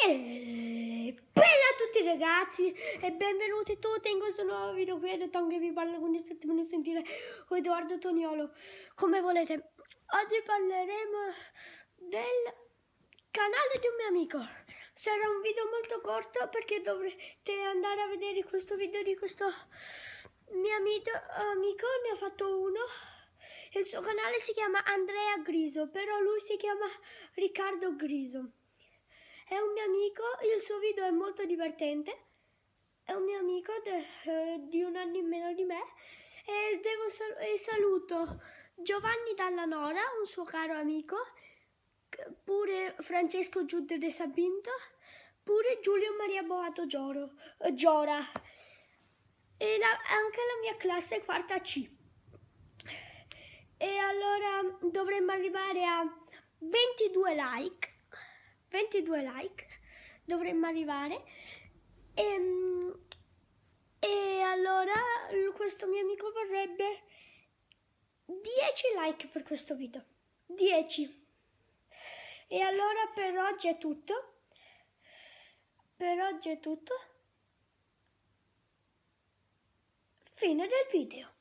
E bella a tutti ragazzi e benvenuti tutti in questo nuovo video qui ho detto anche vi parlo quindi state venendo a sentire Edoardo Toniolo come volete oggi parleremo del canale di un mio amico sarà un video molto corto perché dovrete andare a vedere questo video di questo mio amico, amico ne ho fatto uno il suo canale si chiama Andrea Griso però lui si chiama Riccardo Griso è un mio amico, il suo video è molto divertente. È un mio amico de, eh, di un anno in meno di me e, devo sal e saluto Giovanni Dalla Nora, un suo caro amico, pure Francesco Giude De Sabinto, pure Giulio Maria Boato Gioro, eh, Giora e la, anche la mia classe quarta C. E allora dovremmo arrivare a 22 like 22 like dovremmo arrivare e, ehm, e allora questo mio amico vorrebbe 10 like per questo video 10 e allora per oggi è tutto per oggi è tutto fine del video